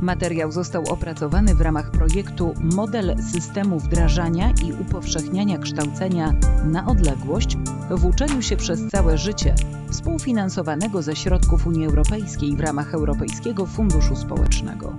Materiał został opracowany w ramach projektu Model systemu wdrażania i upowszechniania kształcenia na odległość w uczeniu się przez całe życie, współfinansowanego ze środków Unii Europejskiej w ramach Europejskiego Funduszu Społecznego.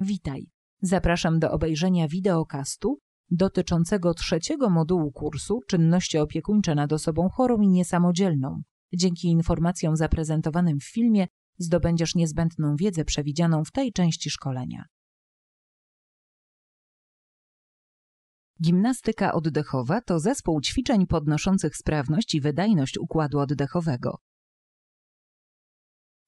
Witaj. Zapraszam do obejrzenia wideokastu dotyczącego trzeciego modułu kursu Czynności opiekuńcze nad osobą chorą i niesamodzielną. Dzięki informacjom zaprezentowanym w filmie zdobędziesz niezbędną wiedzę przewidzianą w tej części szkolenia. Gimnastyka oddechowa to zespół ćwiczeń podnoszących sprawność i wydajność układu oddechowego.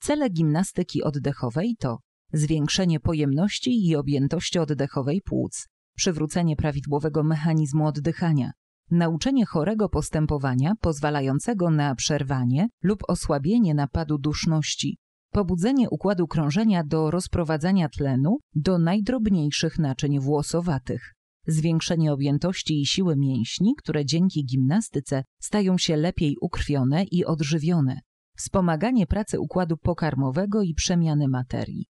Cele gimnastyki oddechowej to zwiększenie pojemności i objętości oddechowej płuc, przywrócenie prawidłowego mechanizmu oddychania, nauczenie chorego postępowania pozwalającego na przerwanie lub osłabienie napadu duszności, pobudzenie układu krążenia do rozprowadzania tlenu do najdrobniejszych naczyń włosowatych, zwiększenie objętości i siły mięśni, które dzięki gimnastyce stają się lepiej ukrwione i odżywione, wspomaganie pracy układu pokarmowego i przemiany materii.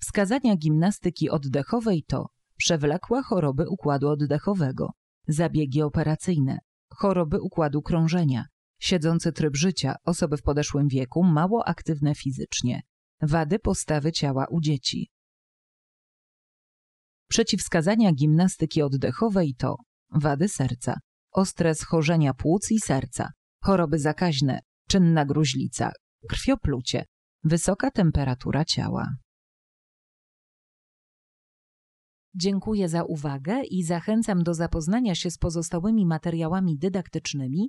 Wskazania gimnastyki oddechowej to przewlekła choroby układu oddechowego, zabiegi operacyjne, choroby układu krążenia, siedzący tryb życia, osoby w podeszłym wieku, mało aktywne fizycznie, wady postawy ciała u dzieci. Przeciwwskazania gimnastyki oddechowej to wady serca, ostre schorzenia płuc i serca, choroby zakaźne, czynna gruźlica, krwioplucie, wysoka temperatura ciała. Dziękuję za uwagę i zachęcam do zapoznania się z pozostałymi materiałami dydaktycznymi